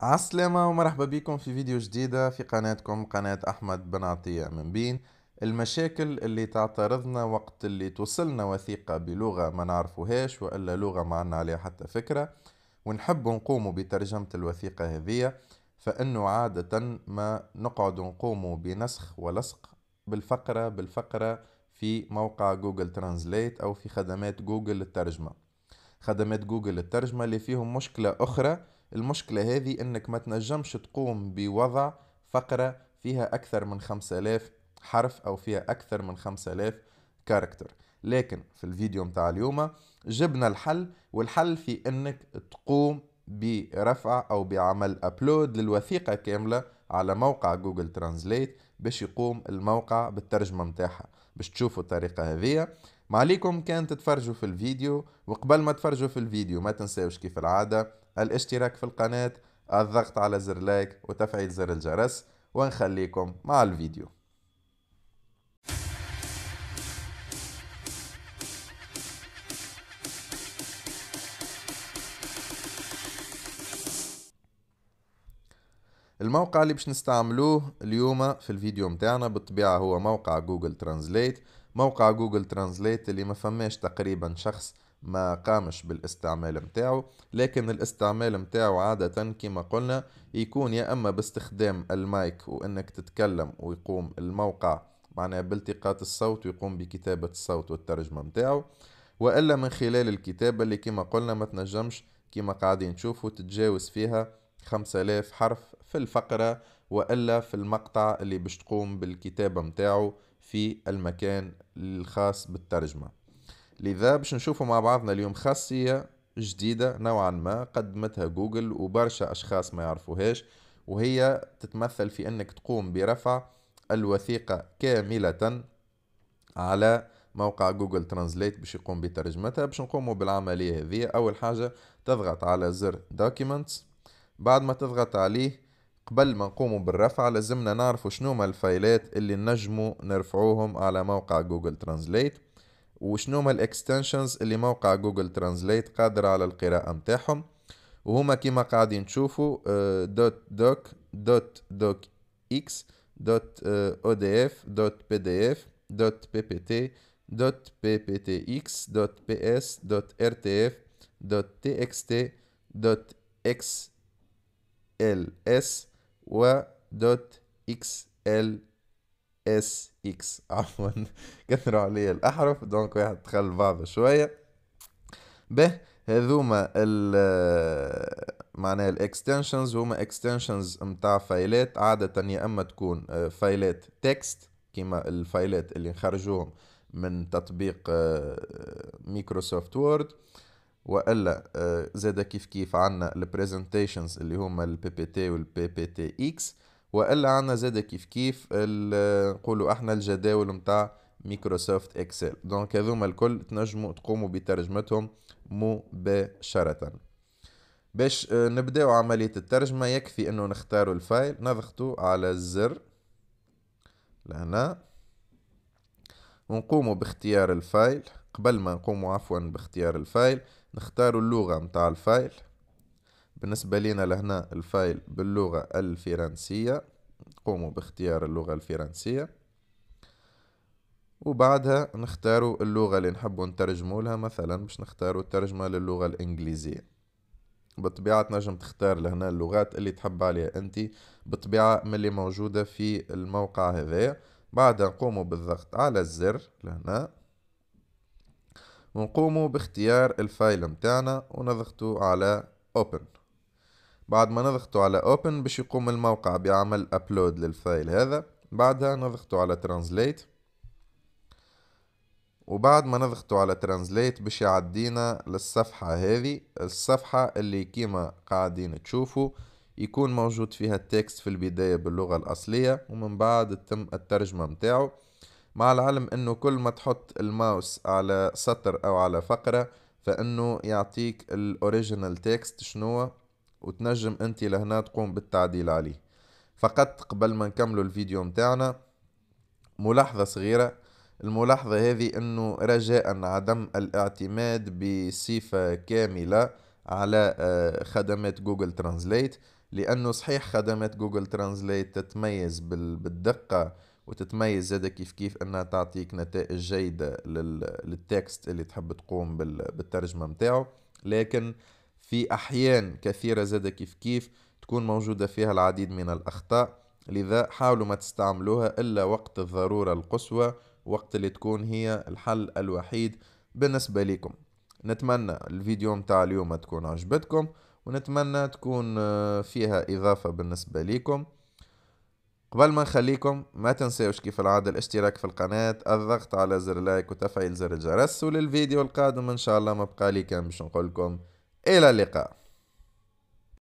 عالسلامة ومرحبا بكم في فيديو جديدة في قناتكم قناة أحمد بن عطية من بين المشاكل اللي تعترضنا وقت اللي توصلنا وثيقة بلغة ما نعرفوهاش وإلا لغة ما عنا عليها حتى فكرة ونحب نقوم بترجمة الوثيقة هذية فإنه عادة ما نقعد نقوم بنسخ ولصق بالفقرة بالفقرة في موقع جوجل ترانزليت أو في خدمات جوجل للترجمة خدمات جوجل للترجمة اللي فيهم مشكلة أخرى المشكلة هذه انك ما تنجمش تقوم بوضع فقرة فيها اكثر من 5000 حرف او فيها اكثر من 5000 كاركتر لكن في الفيديو متاع اليوم جبنا الحل والحل في انك تقوم برفع او بعمل ابلود للوثيقة كاملة على موقع جوجل ترانزليت باش يقوم الموقع بالترجمة متاعها باش تشوفوا الطريقة هذه ما عليكم كان تتفرجوا في الفيديو وقبل ما تفرجوا في الفيديو ما تنساوش كيف العادة الاشتراك في القناة الضغط على زر لايك وتفعيل زر الجرس ونخليكم مع الفيديو الموقع اللي باش نستعملوه اليوم في الفيديو متاعنا بالطبيعة هو موقع جوجل ترانزليت موقع جوجل ترانزليت اللي ما فماش تقريبا شخص ما قامش بالاستعمال متاعه لكن الاستعمال متاعه عادة كما قلنا يكون يا أما باستخدام المايك وأنك تتكلم ويقوم الموقع معناه بالتقاط الصوت ويقوم بكتابة الصوت والترجمة متاعه وإلا من خلال الكتابة اللي كما قلنا ما تنجمش كما قاعدين تشوفوا تتجاوز فيها 5000 حرف في الفقرة والا في المقطع اللي باش تقوم بالكتابه متاعو في المكان الخاص بالترجمه لذا باش نشوفوا مع بعضنا اليوم خاصيه جديده نوعا ما قدمتها جوجل وبرشا اشخاص ما يعرفوهاش وهي تتمثل في انك تقوم برفع الوثيقه كامله على موقع جوجل ترانزليت باش يقوم بترجمتها باش نقوموا بالعمليه هذه اول حاجه تضغط على زر دوكيمنتس بعد ما تضغط عليه قبل ما نقوموا بالرفع لازمنا نعرفوا شنو ما الفايلات اللي نجموا نرفعوهم على موقع جوجل ترانزليت وشنو ما الاكستنشنز اللي موقع جوجل ترانزليت قادر على القراءة متاعهم وهما كيما قاعدين تشوفوا دوت دوك دوت دوك اكس دوت او دي اف دوت بي دي اف دوت بي بي تي دوت بي بي تي اكس دوت بي اس دوت ار تي اف دوت تي اكس تي دوت اكس ال اس دوت اكس ال اس اكس عفوا كثروا عليا الاحرف دونك واحد دخل بعض شويه به هذوما ال معناها الاكستنشنز هما اكستنشنز متاع فايلات عادة يا اما تكون آه، فايلات تكست كيما الفايلات اللي نخرجوهم من تطبيق آه، مايكروسوفت وورد والا آه، زاد كيف كيف عندنا البريزنتيشنز اللي هما البي بي تي والبي بي تي اكس والا عندنا زاد كيف كيف آه، نقولوا احنا الجداول نتاع مايكروسوفت اكسل دونك هذوما الكل تنجموا تقوموا بترجمتهم مباشره باش آه، نبداو عمليه الترجمه يكفي انه نختاروا الفايل نضغطوا على الزر لهنا ونقوموا باختيار الفايل قبل ما نقوموا عفوا باختيار الفايل نختار اللغة متاع الفايل بالنسبة لنا لهنا الفايل باللغة الفرنسية نقوموا باختيار اللغة الفرنسية وبعدها نختار اللغة اللي نحبوا نترجموا لها مثلا باش نختاروا الترجمة للغة الإنجليزية بطبيعة نجم تختار لهنا اللغات اللي تحب عليها انت بطبيعة من اللي موجودة في الموقع هذايا بعدها نقوم بالضغط على الزر لهنا ونقوم باختيار الفايل متاعنا ونضغط على Open بعد ما نضغط على Open باش يقوم الموقع بعمل أبلود للفايل هذا بعدها نضغط على Translate وبعد ما نضغط على Translate باش يعدينا للصفحة هذه الصفحة اللي كيما قاعدين تشوفوا يكون موجود فيها التكست في البداية باللغة الأصلية ومن بعد تتم الترجمة متاعه مع العلم أنه كل ما تحط الماوس على سطر أو على فقرة فأنه يعطيك الأوريجينال تكست شنو وتنجم أنت لهنا تقوم بالتعديل عليه فقط قبل ما نكملوا الفيديو متاعنا ملاحظة صغيرة الملاحظة هذه أنه رجاء عدم الاعتماد بصفة كاملة على آه، خدمات جوجل ترانزليت لانه صحيح خدمات جوجل ترانزليت تتميز بالدقه وتتميز زادا كيف كيف انها تعطيك نتائج جيده للتكست اللي تحب تقوم بالترجمه متاعه لكن في احيان كثيره زادا كيف كيف تكون موجوده فيها العديد من الاخطاء لذا حاولوا ما تستعملوها الا وقت الضروره القصوى وقت اللي تكون هي الحل الوحيد بالنسبه لكم نتمنى الفيديو متاع اليوم تكون عجبتكم ونتمنى تكون آه، فيها إضافة بالنسبة ليكم قبل ما نخليكم ما تنساوش كيف العادة الاشتراك في القناة الضغط على زر لايك وتفعيل زر الجرس وللفيديو القادم إن شاء الله ما بقى لي كان باش نقولكم إلى اللقاء